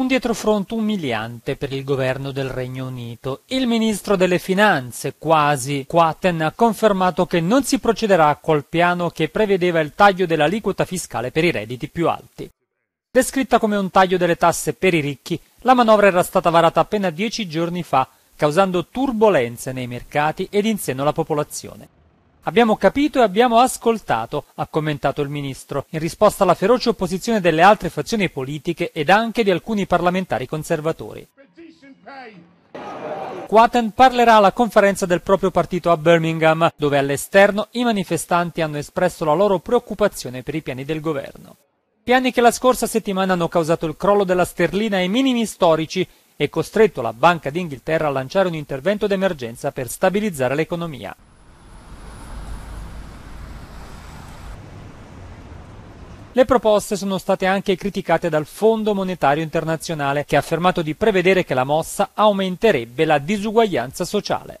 un dietrofront umiliante per il governo del Regno Unito. Il ministro delle Finanze, quasi, Quaten, ha confermato che non si procederà col piano che prevedeva il taglio dell'aliquota fiscale per i redditi più alti. Descritta come un taglio delle tasse per i ricchi, la manovra era stata varata appena dieci giorni fa, causando turbolenze nei mercati ed in seno alla popolazione. Abbiamo capito e abbiamo ascoltato, ha commentato il ministro, in risposta alla feroce opposizione delle altre fazioni politiche ed anche di alcuni parlamentari conservatori. Quaten parlerà alla conferenza del proprio partito a Birmingham, dove all'esterno i manifestanti hanno espresso la loro preoccupazione per i piani del governo. Piani che la scorsa settimana hanno causato il crollo della sterlina ai minimi storici e costretto la Banca d'Inghilterra a lanciare un intervento d'emergenza per stabilizzare l'economia. Le proposte sono state anche criticate dal Fondo Monetario Internazionale, che ha affermato di prevedere che la mossa aumenterebbe la disuguaglianza sociale.